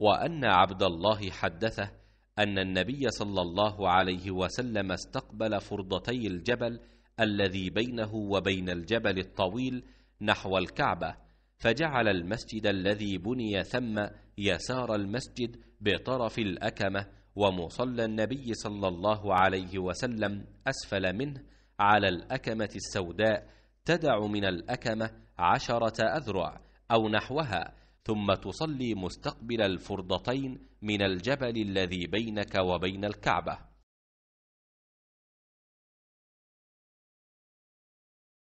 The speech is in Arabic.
وان عبد الله حدثه ان النبي صلى الله عليه وسلم استقبل فرضتي الجبل الذي بينه وبين الجبل الطويل نحو الكعبه فجعل المسجد الذي بني ثم يسار المسجد بطرف الاكمه ومصلى النبي صلى الله عليه وسلم اسفل منه على الاكمه السوداء تدع من الاكمه عشره اذرع او نحوها ثم تصلي مستقبل الفرضتين من الجبل الذي بينك وبين الكعبه